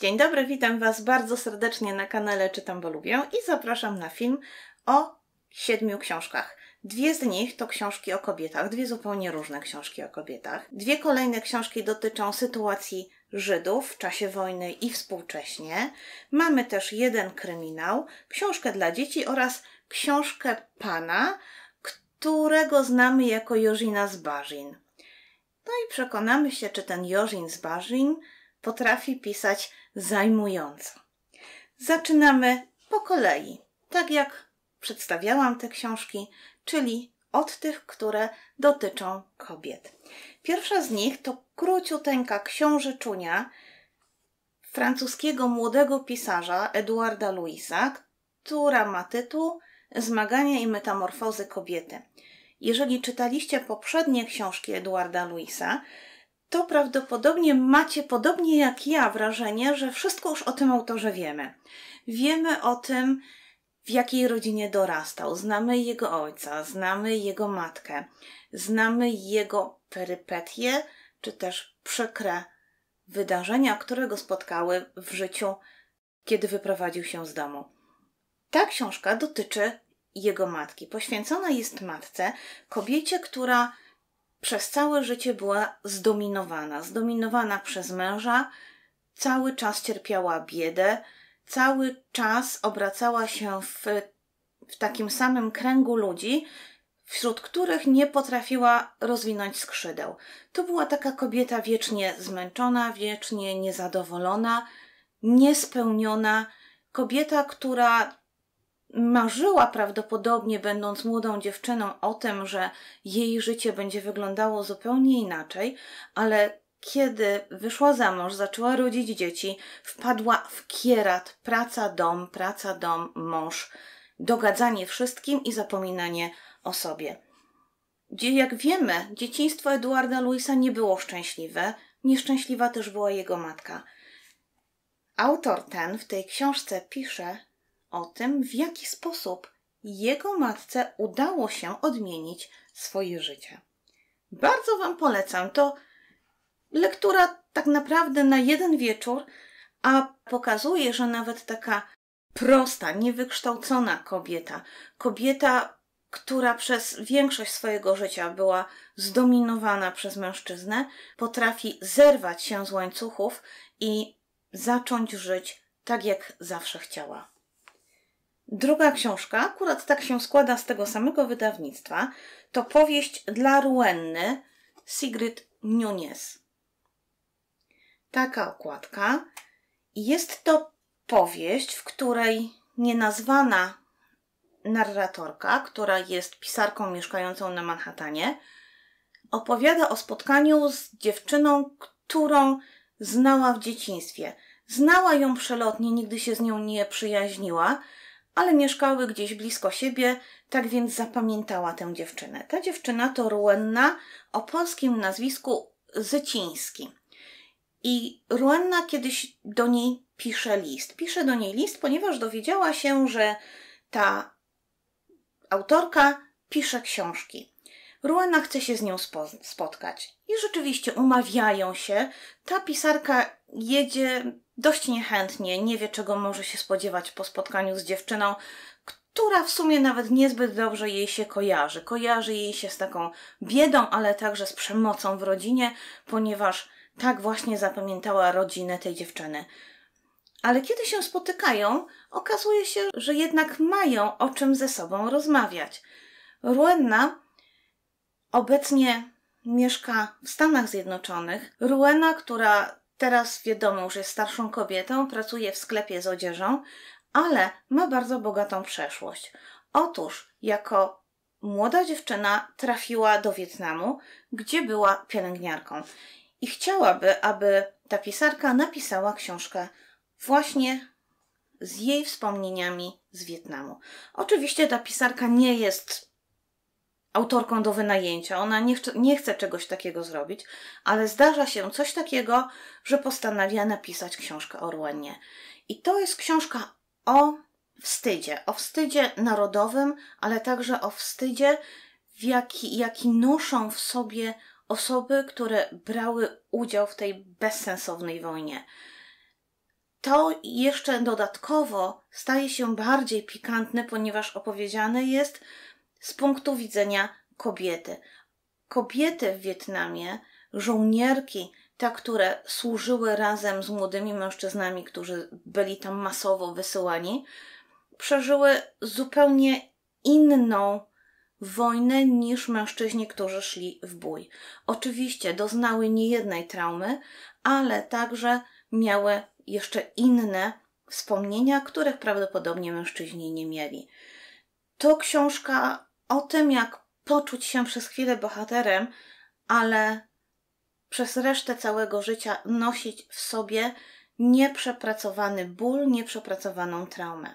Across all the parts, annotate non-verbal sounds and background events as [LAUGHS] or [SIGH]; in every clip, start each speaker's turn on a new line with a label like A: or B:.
A: Dzień dobry, witam Was bardzo serdecznie na kanale Czytam, bo lubię i zapraszam na film o siedmiu książkach. Dwie z nich to książki o kobietach, dwie zupełnie różne książki o kobietach. Dwie kolejne książki dotyczą sytuacji Żydów w czasie wojny i współcześnie. Mamy też jeden kryminał, książkę dla dzieci oraz książkę pana, którego znamy jako Jorzina z Barzin. No i przekonamy się, czy ten Jorzin z Barzin potrafi pisać zajmująco. Zaczynamy po kolei, tak jak przedstawiałam te książki, czyli od tych, które dotyczą kobiet. Pierwsza z nich to króciuteńka książyczunia francuskiego młodego pisarza Eduarda Louisa, która ma tytuł Zmagania i metamorfozy kobiety. Jeżeli czytaliście poprzednie książki Eduarda Louisa, to prawdopodobnie macie, podobnie jak ja, wrażenie, że wszystko już o tym autorze wiemy. Wiemy o tym, w jakiej rodzinie dorastał, znamy jego ojca, znamy jego matkę, znamy jego perypetie, czy też przykre wydarzenia, które go spotkały w życiu, kiedy wyprowadził się z domu. Ta książka dotyczy jego matki. Poświęcona jest matce, kobiecie, która przez całe życie była zdominowana. Zdominowana przez męża, cały czas cierpiała biedę, cały czas obracała się w, w takim samym kręgu ludzi, wśród których nie potrafiła rozwinąć skrzydeł. To była taka kobieta wiecznie zmęczona, wiecznie niezadowolona, niespełniona, kobieta, która marzyła prawdopodobnie, będąc młodą dziewczyną, o tym, że jej życie będzie wyglądało zupełnie inaczej, ale kiedy wyszła za mąż, zaczęła rodzić dzieci, wpadła w kierat praca, dom, praca, dom, mąż, dogadzanie wszystkim i zapominanie o sobie. Jak wiemy, dzieciństwo Eduarda Luisa nie było szczęśliwe, nieszczęśliwa też była jego matka. Autor ten w tej książce pisze, o tym, w jaki sposób jego matce udało się odmienić swoje życie. Bardzo Wam polecam. To lektura tak naprawdę na jeden wieczór, a pokazuje, że nawet taka prosta, niewykształcona kobieta, kobieta, która przez większość swojego życia była zdominowana przez mężczyznę, potrafi zerwać się z łańcuchów i zacząć żyć tak, jak zawsze chciała. Druga książka, akurat tak się składa z tego samego wydawnictwa, to powieść dla Ruenny Sigrid Nunez. Taka okładka. Jest to powieść, w której nienazwana narratorka, która jest pisarką mieszkającą na Manhattanie, opowiada o spotkaniu z dziewczyną, którą znała w dzieciństwie. Znała ją przelotnie, nigdy się z nią nie przyjaźniła, ale mieszkały gdzieś blisko siebie, tak więc zapamiętała tę dziewczynę. Ta dziewczyna to Ruenna o polskim nazwisku Zyciński. I Ruenna kiedyś do niej pisze list. Pisze do niej list, ponieważ dowiedziała się, że ta autorka pisze książki. Ruenna chce się z nią spotkać. I rzeczywiście umawiają się. Ta pisarka jedzie dość niechętnie, nie wie czego może się spodziewać po spotkaniu z dziewczyną, która w sumie nawet niezbyt dobrze jej się kojarzy. Kojarzy jej się z taką biedą, ale także z przemocą w rodzinie, ponieważ tak właśnie zapamiętała rodzinę tej dziewczyny. Ale kiedy się spotykają, okazuje się, że jednak mają o czym ze sobą rozmawiać. Ruenna obecnie mieszka w Stanach Zjednoczonych. Ruena, która Teraz wiadomo, że jest starszą kobietą, pracuje w sklepie z odzieżą, ale ma bardzo bogatą przeszłość. Otóż, jako młoda dziewczyna trafiła do Wietnamu, gdzie była pielęgniarką i chciałaby, aby ta pisarka napisała książkę właśnie z jej wspomnieniami z Wietnamu. Oczywiście ta pisarka nie jest autorką do wynajęcia. Ona nie, chce, nie chce czegoś takiego zrobić, ale zdarza się coś takiego, że postanawia napisać książkę o Ruenie. I to jest książka o wstydzie, o wstydzie narodowym, ale także o wstydzie, jaki, jaki noszą w sobie osoby, które brały udział w tej bezsensownej wojnie. To jeszcze dodatkowo staje się bardziej pikantne, ponieważ opowiedziane jest z punktu widzenia kobiety. Kobiety w Wietnamie, żołnierki, te, które służyły razem z młodymi mężczyznami, którzy byli tam masowo wysyłani, przeżyły zupełnie inną wojnę niż mężczyźni, którzy szli w bój. Oczywiście doznały niejednej traumy, ale także miały jeszcze inne wspomnienia, których prawdopodobnie mężczyźni nie mieli. To książka o tym, jak poczuć się przez chwilę bohaterem, ale przez resztę całego życia nosić w sobie nieprzepracowany ból, nieprzepracowaną traumę.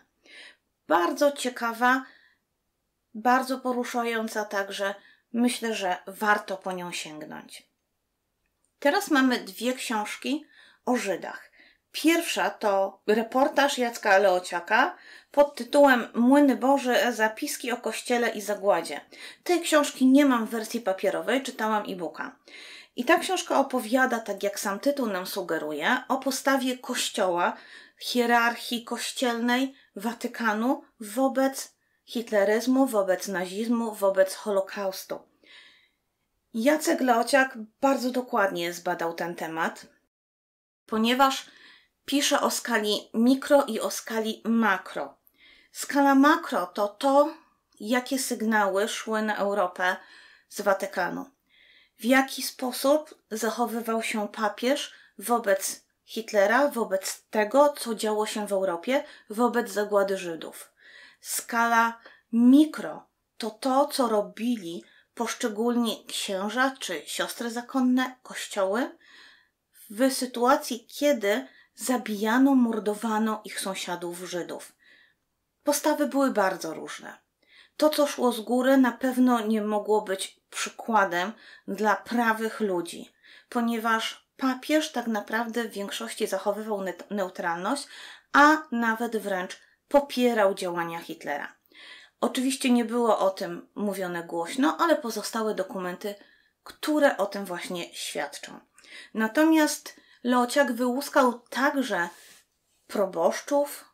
A: Bardzo ciekawa, bardzo poruszająca, także myślę, że warto po nią sięgnąć. Teraz mamy dwie książki o Żydach. Pierwsza to reportaż Jacka Leociaka pod tytułem Młyny Boże, zapiski o kościele i zagładzie. Tej książki nie mam w wersji papierowej, czytałam e-booka. I ta książka opowiada, tak jak sam tytuł nam sugeruje, o postawie kościoła, hierarchii kościelnej Watykanu wobec hitleryzmu, wobec nazizmu, wobec Holokaustu. Jacek Leociak bardzo dokładnie zbadał ten temat, ponieważ Pisze o skali mikro i o skali makro. Skala makro to to, jakie sygnały szły na Europę z Watykanu. W jaki sposób zachowywał się papież wobec Hitlera, wobec tego, co działo się w Europie, wobec zagłady Żydów. Skala mikro to to, co robili poszczególni księża czy siostry zakonne, kościoły w sytuacji, kiedy zabijano, mordowano ich sąsiadów Żydów. Postawy były bardzo różne. To, co szło z góry, na pewno nie mogło być przykładem dla prawych ludzi, ponieważ papież tak naprawdę w większości zachowywał neutralność, a nawet wręcz popierał działania Hitlera. Oczywiście nie było o tym mówione głośno, ale pozostały dokumenty, które o tym właśnie świadczą. Natomiast Leociak wyłuskał także proboszczów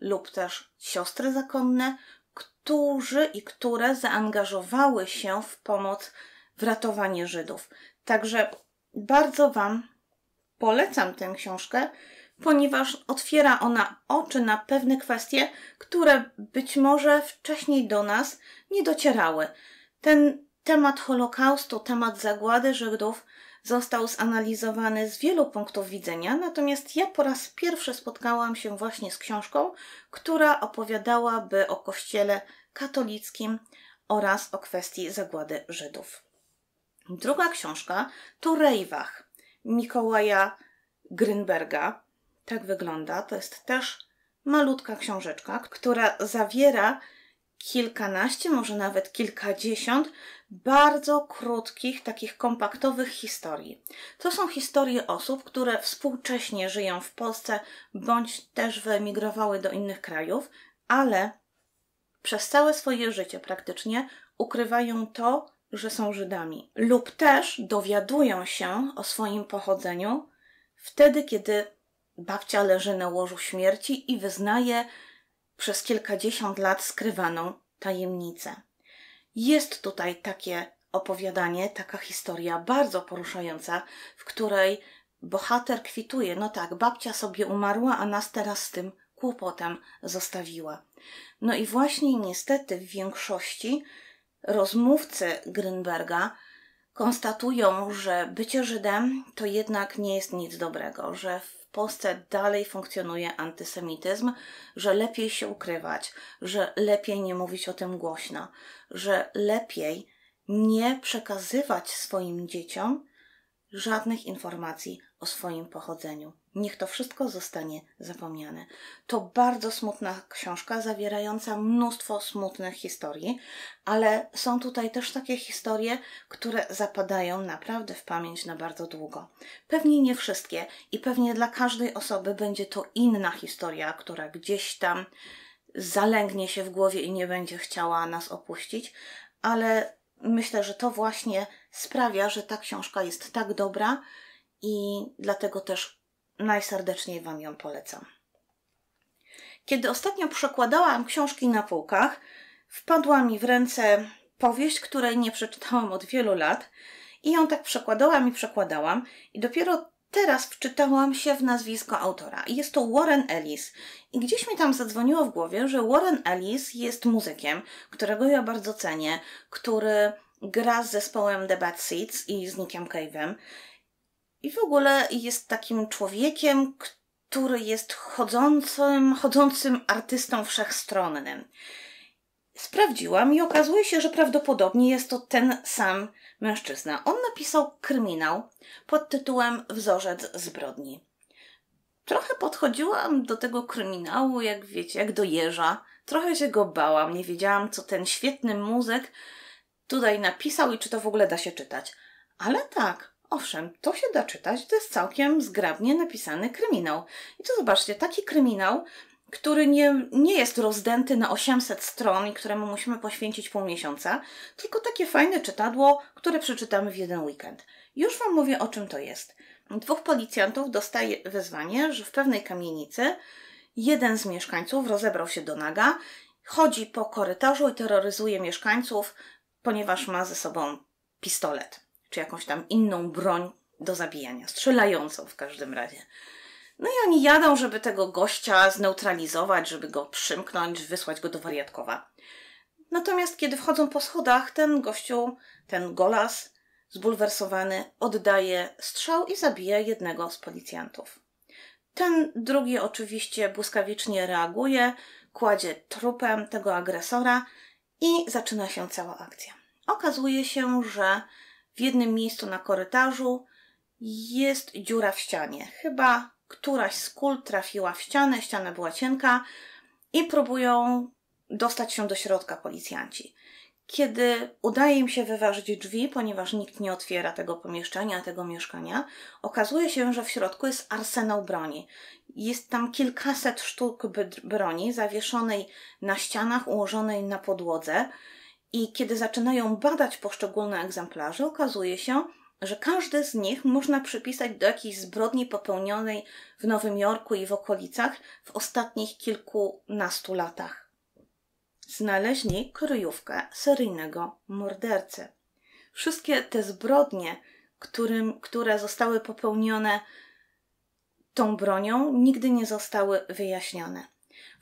A: lub też siostry zakonne, którzy i które zaangażowały się w pomoc w ratowanie Żydów. Także bardzo Wam polecam tę książkę, ponieważ otwiera ona oczy na pewne kwestie, które być może wcześniej do nas nie docierały. Ten temat Holokaustu, temat zagłady Żydów został zanalizowany z wielu punktów widzenia, natomiast ja po raz pierwszy spotkałam się właśnie z książką, która opowiadałaby o kościele katolickim oraz o kwestii zagłady Żydów. Druga książka to Rejwach Mikołaja Grinberga. Tak wygląda. To jest też malutka książeczka, która zawiera kilkanaście, może nawet kilkadziesiąt bardzo krótkich, takich kompaktowych historii. To są historie osób, które współcześnie żyją w Polsce bądź też wyemigrowały do innych krajów, ale przez całe swoje życie praktycznie ukrywają to, że są Żydami, lub też dowiadują się o swoim pochodzeniu wtedy, kiedy babcia leży na łożu śmierci i wyznaje przez kilkadziesiąt lat skrywaną tajemnicę. Jest tutaj takie opowiadanie, taka historia bardzo poruszająca, w której bohater kwituje: No tak, babcia sobie umarła, a nas teraz z tym kłopotem zostawiła. No i właśnie niestety w większości rozmówcy Grinberga konstatują, że bycie Żydem to jednak nie jest nic dobrego, że w Polsce dalej funkcjonuje antysemityzm, że lepiej się ukrywać, że lepiej nie mówić o tym głośno, że lepiej nie przekazywać swoim dzieciom żadnych informacji o swoim pochodzeniu, Niech to wszystko zostanie zapomniane. To bardzo smutna książka, zawierająca mnóstwo smutnych historii, ale są tutaj też takie historie, które zapadają naprawdę w pamięć na bardzo długo. Pewnie nie wszystkie i pewnie dla każdej osoby będzie to inna historia, która gdzieś tam zalęgnie się w głowie i nie będzie chciała nas opuścić, ale myślę, że to właśnie sprawia, że ta książka jest tak dobra i dlatego też najserdeczniej Wam ją polecam. Kiedy ostatnio przekładałam książki na półkach, wpadła mi w ręce powieść, której nie przeczytałam od wielu lat i ją tak przekładałam i przekładałam i dopiero teraz wczytałam się w nazwisko autora. Jest to Warren Ellis. I gdzieś mi tam zadzwoniło w głowie, że Warren Ellis jest muzykiem, którego ja bardzo cenię, który gra z zespołem The Bad Seeds i z Nickiem Cave'em. I w ogóle jest takim człowiekiem, który jest chodzącym, chodzącym artystą wszechstronnym. Sprawdziłam i okazuje się, że prawdopodobnie jest to ten sam mężczyzna. On napisał kryminał pod tytułem Wzorzec zbrodni. Trochę podchodziłam do tego kryminału, jak wiecie, jak do jeża. Trochę się go bałam, nie wiedziałam, co ten świetny muzyk tutaj napisał i czy to w ogóle da się czytać. Ale tak, Owszem, to się da czytać, to jest całkiem zgrabnie napisany kryminał. I to zobaczcie, taki kryminał, który nie, nie jest rozdęty na 800 stron i któremu musimy poświęcić pół miesiąca, tylko takie fajne czytadło, które przeczytamy w jeden weekend. Już Wam mówię, o czym to jest. Dwóch policjantów dostaje wezwanie, że w pewnej kamienicy jeden z mieszkańców rozebrał się do naga, chodzi po korytarzu i terroryzuje mieszkańców, ponieważ ma ze sobą pistolet czy jakąś tam inną broń do zabijania, strzelającą w każdym razie. No i oni jadą, żeby tego gościa zneutralizować, żeby go przymknąć, wysłać go do wariatkowa. Natomiast kiedy wchodzą po schodach, ten gościu, ten golas, zbulwersowany, oddaje strzał i zabija jednego z policjantów. Ten drugi oczywiście błyskawicznie reaguje, kładzie trupem tego agresora i zaczyna się cała akcja. Okazuje się, że w jednym miejscu na korytarzu jest dziura w ścianie. Chyba któraś z kul trafiła w ścianę, ściana była cienka i próbują dostać się do środka policjanci. Kiedy udaje im się wyważyć drzwi, ponieważ nikt nie otwiera tego pomieszczenia, tego mieszkania, okazuje się, że w środku jest arsenał broni. Jest tam kilkaset sztuk broni zawieszonej na ścianach, ułożonej na podłodze. I kiedy zaczynają badać poszczególne egzemplarze, okazuje się, że każdy z nich można przypisać do jakiejś zbrodni popełnionej w Nowym Jorku i w okolicach w ostatnich kilkunastu latach. Znaleźli kryjówkę seryjnego mordercy. Wszystkie te zbrodnie, którym, które zostały popełnione tą bronią, nigdy nie zostały wyjaśnione.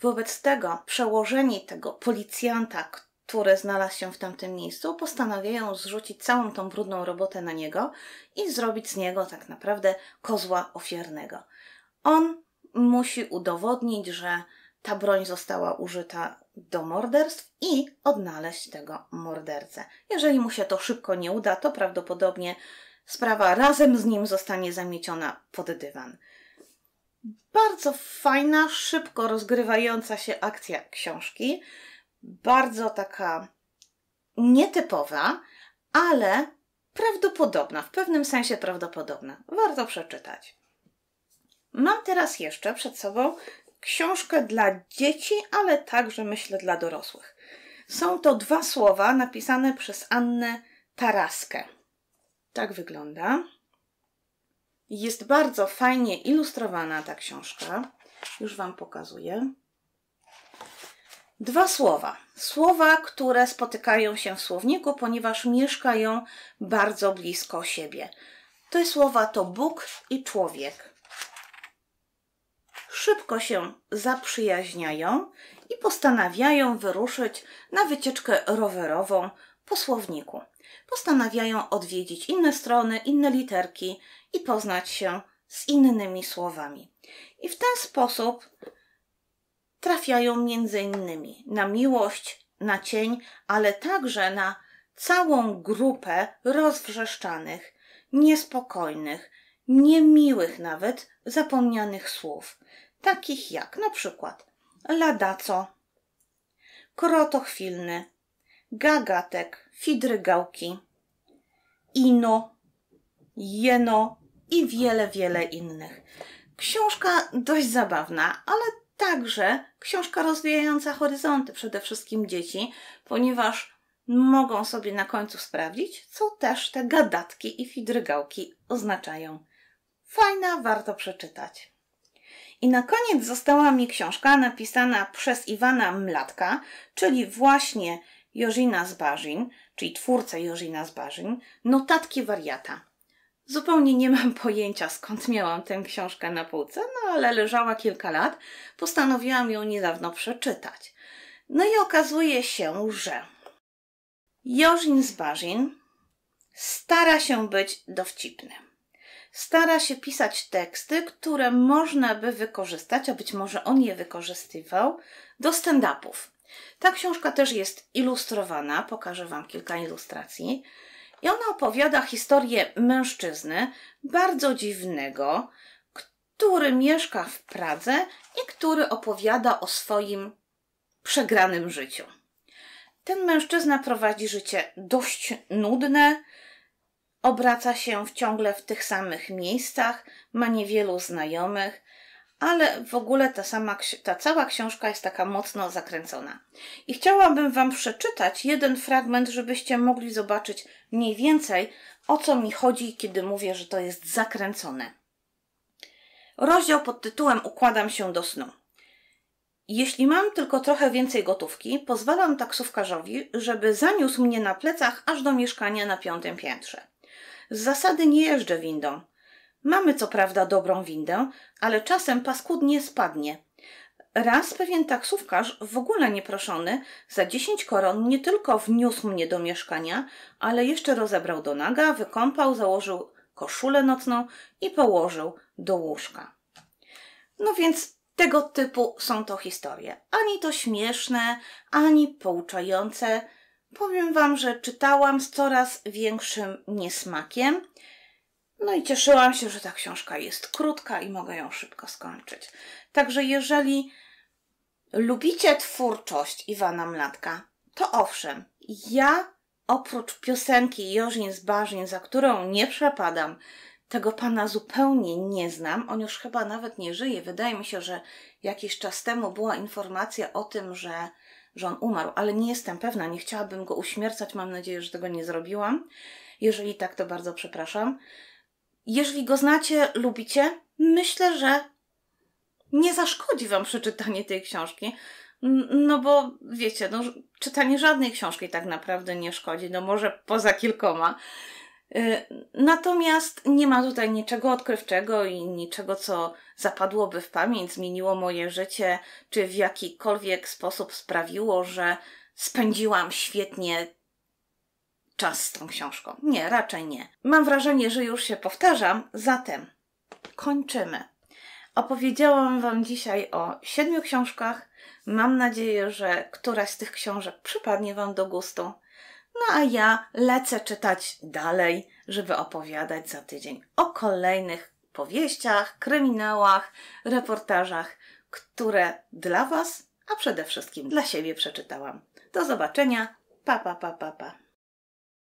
A: Wobec tego przełożeni tego policjanta, który znalazł się w tamtym miejscu, postanawiają zrzucić całą tą brudną robotę na niego i zrobić z niego tak naprawdę kozła ofiarnego. On musi udowodnić, że ta broń została użyta do morderstw i odnaleźć tego mordercę. Jeżeli mu się to szybko nie uda, to prawdopodobnie sprawa razem z nim zostanie zamieciona pod dywan. Bardzo fajna, szybko rozgrywająca się akcja książki bardzo taka nietypowa, ale prawdopodobna, w pewnym sensie prawdopodobna. Warto przeczytać. Mam teraz jeszcze przed sobą książkę dla dzieci, ale także myślę dla dorosłych. Są to dwa słowa napisane przez Annę Taraskę. Tak wygląda. Jest bardzo fajnie ilustrowana ta książka. Już Wam pokazuję. Dwa słowa. Słowa, które spotykają się w słowniku, ponieważ mieszkają bardzo blisko siebie. Te słowa to Bóg i człowiek. Szybko się zaprzyjaźniają i postanawiają wyruszyć na wycieczkę rowerową po słowniku. Postanawiają odwiedzić inne strony, inne literki i poznać się z innymi słowami. I w ten sposób trafiają między innymi na miłość, na cień, ale także na całą grupę rozwrzeszczanych, niespokojnych, niemiłych nawet zapomnianych słów, takich jak na przykład ladaco, krotochwilny, gagatek, fidrygałki, ino, jeno i wiele, wiele innych. Książka dość zabawna, ale także książka rozwijająca horyzonty przede wszystkim dzieci, ponieważ mogą sobie na końcu sprawdzić, co też te gadatki i fidrygałki oznaczają. Fajna, warto przeczytać. I na koniec została mi książka napisana przez Iwana Mlatka, czyli właśnie Jorzina Zbarzin, czyli twórcę Jorzina Zbarzin, Notatki wariata. Zupełnie nie mam [LAUGHS] pojęcia skąd miałam tę książkę na półce, no ale leżała kilka lat. Postanowiłam ją niedawno przeczytać. No i okazuje się, że Jorzin z Barzin stara się być dowcipny. Stara się pisać teksty, które można by wykorzystać, a być może on je wykorzystywał, do stand-upów. Ta książka też jest ilustrowana, pokażę Wam kilka ilustracji. I ona opowiada historię mężczyzny bardzo dziwnego, który mieszka w Pradze i który opowiada o swoim przegranym życiu. Ten mężczyzna prowadzi życie dość nudne, obraca się w ciągle w tych samych miejscach, ma niewielu znajomych, ale w ogóle ta, sama, ta cała książka jest taka mocno zakręcona. I chciałabym Wam przeczytać jeden fragment, żebyście mogli zobaczyć mniej więcej o co mi chodzi, kiedy mówię, że to jest zakręcone. Rozdział pod tytułem Układam się do snu. Jeśli mam tylko trochę więcej gotówki, pozwalam taksówkarzowi, żeby zaniósł mnie na plecach aż do mieszkania na piątym piętrze. Z zasady nie jeżdżę windą. Mamy co prawda dobrą windę, ale czasem paskudnie spadnie. Raz pewien taksówkarz, w ogóle nieproszony, za dziesięć koron nie tylko wniósł mnie do mieszkania, ale jeszcze rozebrał do naga, wykąpał, założył koszulę nocną i położył do łóżka. No więc tego typu są to historie. Ani to śmieszne, ani pouczające. Powiem Wam, że czytałam z coraz większym niesmakiem no i cieszyłam się, że ta książka jest krótka i mogę ją szybko skończyć. Także jeżeli lubicie twórczość Iwana Mlatka, to owszem, ja oprócz piosenki Jorzin z Barzin, za którą nie przepadam, tego pana zupełnie nie znam. On już chyba nawet nie żyje. Wydaje mi się, że jakiś czas temu była informacja o tym, że, że on umarł, ale nie jestem pewna. Nie chciałabym go uśmiercać. Mam nadzieję, że tego nie zrobiłam. Jeżeli tak, to bardzo przepraszam. Jeżeli go znacie, lubicie, myślę, że nie zaszkodzi Wam przeczytanie tej książki. No bo wiecie, no, czytanie żadnej książki tak naprawdę nie szkodzi, no może poza kilkoma. Y, natomiast nie ma tutaj niczego odkrywczego i niczego, co zapadłoby w pamięć, zmieniło moje życie, czy w jakikolwiek sposób sprawiło, że spędziłam świetnie czas z tą książką. Nie, raczej nie. Mam wrażenie, że już się powtarzam, zatem kończymy. Opowiedziałam Wam dzisiaj o siedmiu książkach. Mam nadzieję, że któraś z tych książek przypadnie Wam do gustu. No a ja lecę czytać dalej, żeby opowiadać za tydzień o kolejnych powieściach, kryminałach, reportażach, które dla Was, a przede wszystkim dla siebie przeczytałam. Do zobaczenia. Pa, pa, pa, pa, pa.